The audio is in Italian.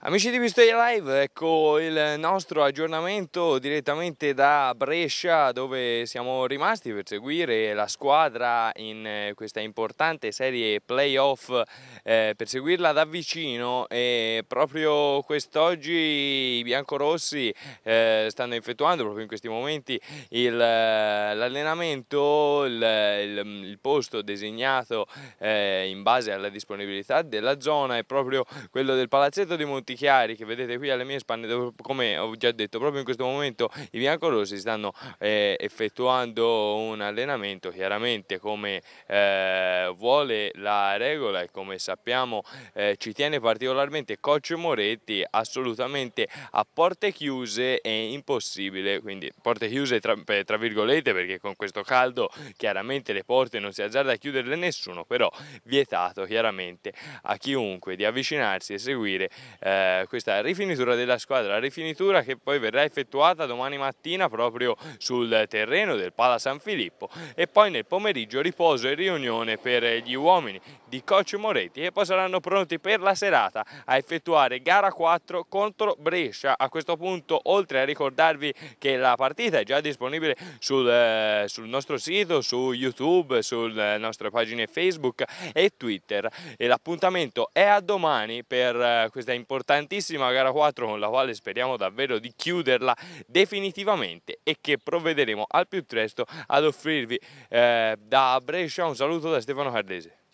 Amici di Vistay Live, ecco il nostro aggiornamento direttamente da Brescia dove siamo rimasti per seguire la squadra in eh, questa importante serie playoff, eh, per seguirla da vicino e proprio quest'oggi i biancorossi eh, stanno effettuando proprio in questi momenti eh, l'allenamento, il, il, il, posto designato eh, in base alla disponibilità della zona è proprio quello del palazzetto di Monte molti chiari che vedete qui alle mie spalle come ho già detto proprio in questo momento i biancorossi stanno eh, effettuando un allenamento chiaramente come eh, vuole la regola e come sappiamo eh, ci tiene particolarmente coach Moretti assolutamente a porte chiuse è impossibile quindi porte chiuse tra, tra virgolette perché con questo caldo chiaramente le porte non si azzarda a chiuderle nessuno però vietato chiaramente a chiunque di avvicinarsi e seguire eh, eh, questa rifinitura della squadra, rifinitura che poi verrà effettuata domani mattina proprio sul terreno del Pala San Filippo e poi nel pomeriggio riposo e riunione per gli uomini di Coach Moretti che poi saranno pronti per la serata a effettuare gara 4 contro Brescia. A questo punto oltre a ricordarvi che la partita è già disponibile sul, eh, sul nostro sito, su YouTube, sulle nostre pagine Facebook e Twitter e l'appuntamento è a domani per eh, questa importante importantissima gara 4 con la quale speriamo davvero di chiuderla definitivamente e che provvederemo al più presto ad offrirvi eh, da Brescia un saluto da Stefano Cardese.